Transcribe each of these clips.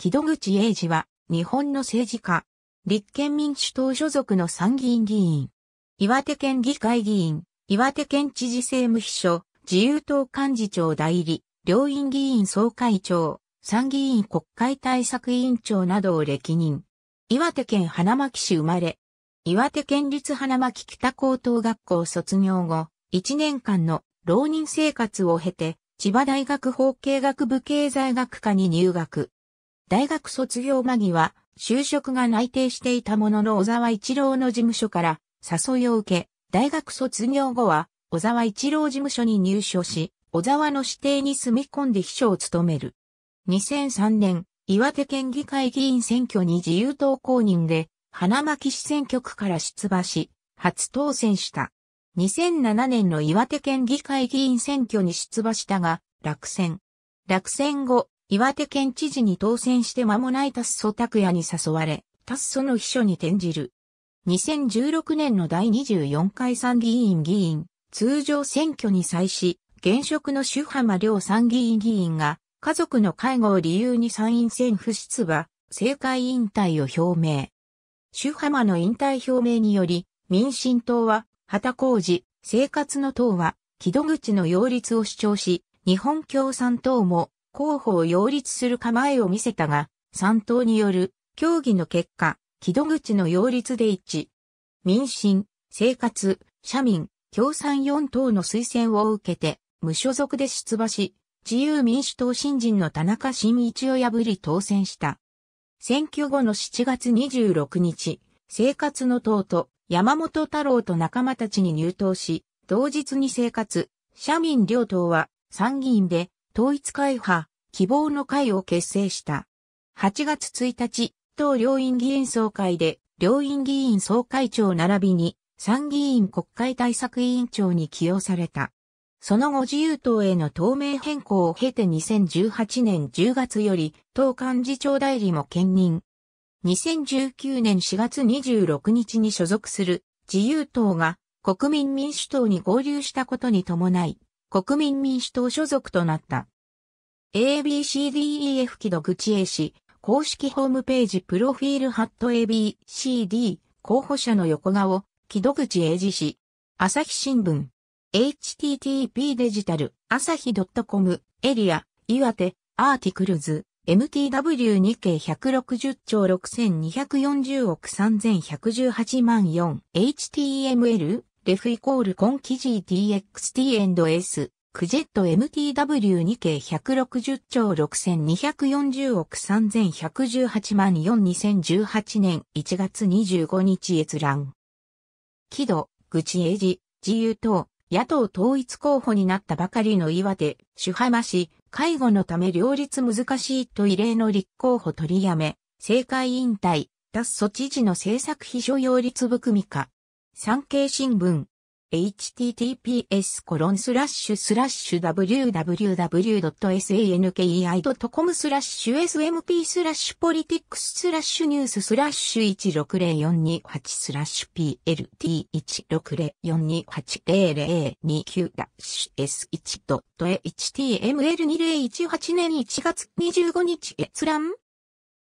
木戸口英二は、日本の政治家、立憲民主党所属の参議院議員、岩手県議会議員、岩手県知事政務秘書、自由党幹事長代理、両院議員総会長、参議院国会対策委員長などを歴任。岩手県花巻市生まれ、岩手県立花巻北高等学校卒業後、1年間の浪人生活を経て、千葉大学法経学部経済学科に入学。大学卒業間際、就職が内定していたものの小沢一郎の事務所から誘いを受け、大学卒業後は小沢一郎事務所に入所し、小沢の指定に住み込んで秘書を務める。2003年、岩手県議会議員選挙に自由党公認で、花巻市選挙区から出馬し、初当選した。2007年の岩手県議会議員選挙に出馬したが、落選。落選後、岩手県知事に当選して間もない達祖拓也に誘われ、達ソの秘書に転じる。2016年の第24回参議院議員、通常選挙に際し、現職の朱浜良参議院議員が、家族の介護を理由に参院選不出馬、政界引退を表明。朱浜の引退表明により、民進党は、旗工事、生活の党は、木戸口の擁立を主張し、日本共産党も、候補を擁立する構えを見せたが、3党による協議の結果、木戸口の擁立で一致。民進、生活、社民、共産4党の推薦を受けて、無所属で出馬し、自由民主党新人の田中新一を破り当選した。選挙後の7月26日、生活の党と山本太郎と仲間たちに入党し、同日に生活、社民両党は参議院で統一会派、希望の会を結成した。8月1日、党両院議員総会で、両院議員総会長並びに、参議院国会対策委員長に起用された。その後自由党への党名変更を経て2018年10月より党幹事長代理も兼任。2019年4月26日に所属する自由党が国民民主党に合流したことに伴い、国民民主党所属となった。ABCDEF 木戸口英氏、公式ホームページプロフィールハット ABCD 候補者の横顔、木戸口英氏、朝日新聞、http デジタル、朝日 .com、エリア、岩手、アーティクルズ、MTW 日経160兆6240億3118万 4HTML レフイコールコン期 GTXT&S、クジェット MTW2 計160兆6240億3118万4 2018年1月25日閲覧。木戸、愚痴英治、自由党、野党統一候補になったばかりの岩手、主浜市、介護のため両立難しいと異例の立候補取りやめ、政界引退、脱措知事の政策秘書擁立含みか。産経新聞 https コロンスラッシュスラッシュ www.sankei.com スラッシュ smp スラッシュポリティックススラッシュニューススラッシュ160428スラッシュ plt1604280029 ダッシュ s1.html2018 年1月25日閲覧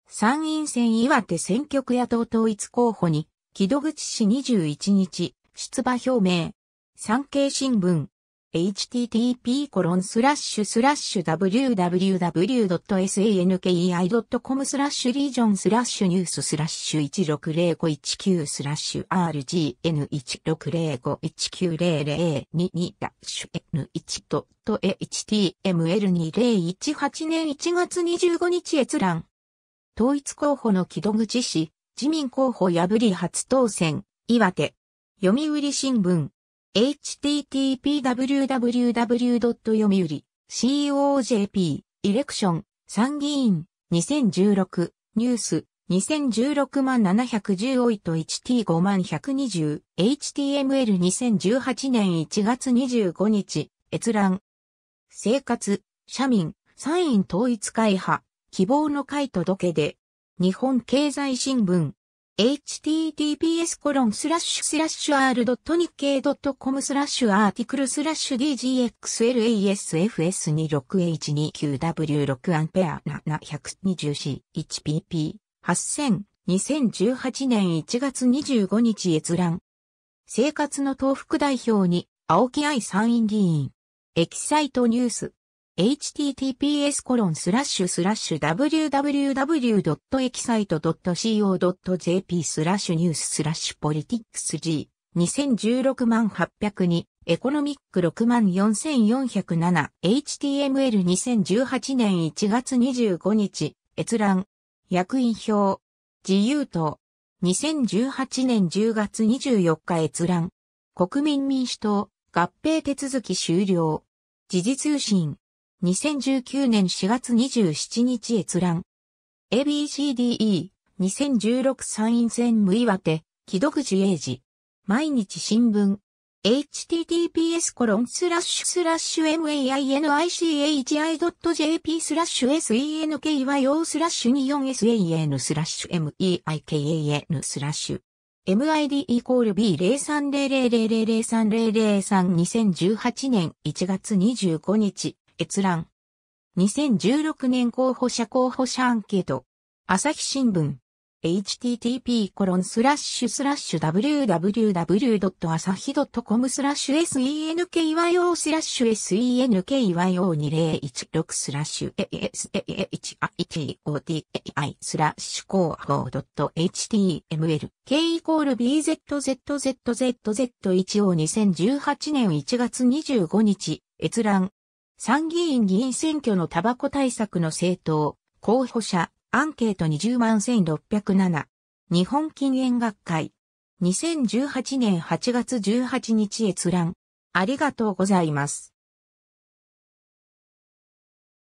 参院選岩手選挙区野党統一候補に木戸口市21日、出馬表明。産経新聞。http コロンスラッシュスラッシュ www.sankei.com スラッシュリージョンスラッシュニューススラッシュ160519スラッシュ rgn1605190022 ダッシュ n1.html2018 年1月25日閲覧。統一候補の木戸口氏、自民候補破り初当選、岩手。読売新聞。http://www. 読売 COJP イレクション参議院2016ニュース2016万710オイト 1T5 万 120HTML2018 年1月25日閲覧生活社民参院統一会派希望の会届で日本経済新聞。https コロンスラッシュスラッシュ r ドット日経ドットコムスラッシュアーティクルスラッシュ dgxlasfs26h29w6 アンペア7 2 4 c 1 p p 8 0 0 0 2018年1月25日閲覧。生活の東福代表に青木愛参院議員。エキサイトニュース。https コロンスラッシュスラッシュ www.excite.co.jp スラッシュニューススラッシュポリティックス G 2016万802エコノミック6万 4407HTML 2018年1月25日閲覧役員表自由党2018年10月24日閲覧国民民主党合併手続き終了時事通信2019年4月27日閲覧。ABCDE、2016参院選無岩手、既読時英字。毎日新聞。https コロンスラッシュスラッシュ mainichi.jp スラッシュ senky o スラッシュ 24san スラッシュ meikan スラッシュ MID イコール b 0 3 0 0 0 0 0 3 0 0 3 2 0 1 8年1月25日閲覧。2016年候補者候補者アンケート。朝日新聞。http://www.asahi.com コロンススララッッシシュュスラッシュ senkyo スラッシュ senkyo2016 スラッシュ asahioti スラッシュ広報 .html k イコール bzzzzz1o2018 年1月25日閲覧参議院議員選挙のタバコ対策の政党、候補者、アンケート20万1607。日本禁煙学会。2018年8月18日閲覧。ありがとうございます。